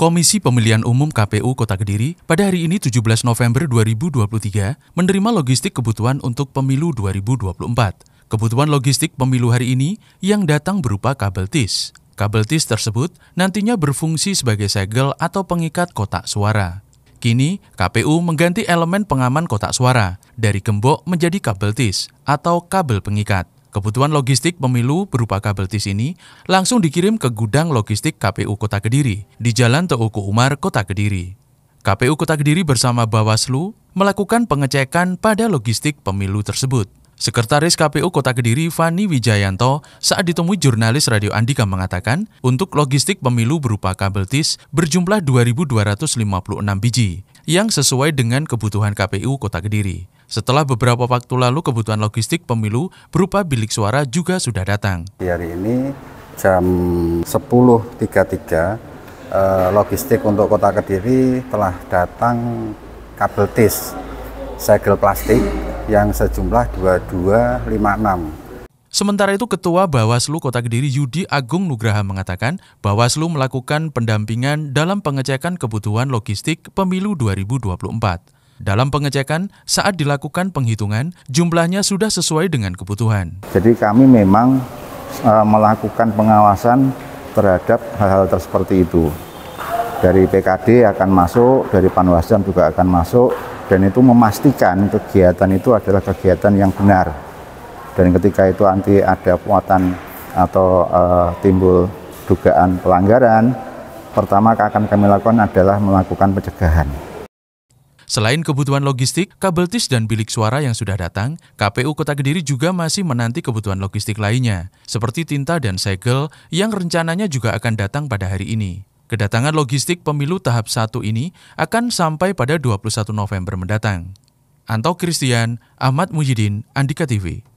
Komisi Pemilihan Umum KPU Kota Kediri pada hari ini 17 November 2023 menerima logistik kebutuhan untuk pemilu 2024. Kebutuhan logistik pemilu hari ini yang datang berupa kabel tis. Kabel tis tersebut nantinya berfungsi sebagai segel atau pengikat kotak suara. Kini, KPU mengganti elemen pengaman kotak suara dari gembok menjadi kabel tis atau kabel pengikat. Kebutuhan logistik pemilu berupa kabel tis ini langsung dikirim ke gudang logistik KPU Kota Kediri di Jalan Teuku Umar, Kota Kediri. KPU Kota Kediri bersama Bawaslu melakukan pengecekan pada logistik pemilu tersebut. Sekretaris KPU Kota Kediri Fani Wijayanto saat ditemui jurnalis Radio Andika mengatakan, untuk logistik pemilu berupa kabel tis berjumlah 2.256 biji yang sesuai dengan kebutuhan KPU Kota Kediri. Setelah beberapa waktu lalu, kebutuhan logistik pemilu berupa bilik suara juga sudah datang. Di hari ini jam 10.33, eh, logistik untuk kota Kediri telah datang kabel tis segel plastik yang sejumlah 2256. Sementara itu Ketua Bawaslu Kota Kediri Yudi Agung Nugraha mengatakan Bawaslu melakukan pendampingan dalam pengecekan kebutuhan logistik pemilu 2024. Dalam pengecekan, saat dilakukan penghitungan, jumlahnya sudah sesuai dengan kebutuhan. Jadi kami memang e, melakukan pengawasan terhadap hal-hal seperti itu. Dari PKD akan masuk, dari Panwascam juga akan masuk, dan itu memastikan kegiatan itu adalah kegiatan yang benar. Dan ketika itu nanti ada muatan atau e, timbul dugaan pelanggaran, pertama akan kami lakukan adalah melakukan pencegahan. Selain kebutuhan logistik, kabel tis dan bilik suara yang sudah datang, KPU Kota Kediri juga masih menanti kebutuhan logistik lainnya, seperti tinta dan segel yang rencananya juga akan datang pada hari ini. Kedatangan logistik pemilu tahap 1 ini akan sampai pada 21 November mendatang. Anto Christian, Ahmad Mujidin, Andika TV.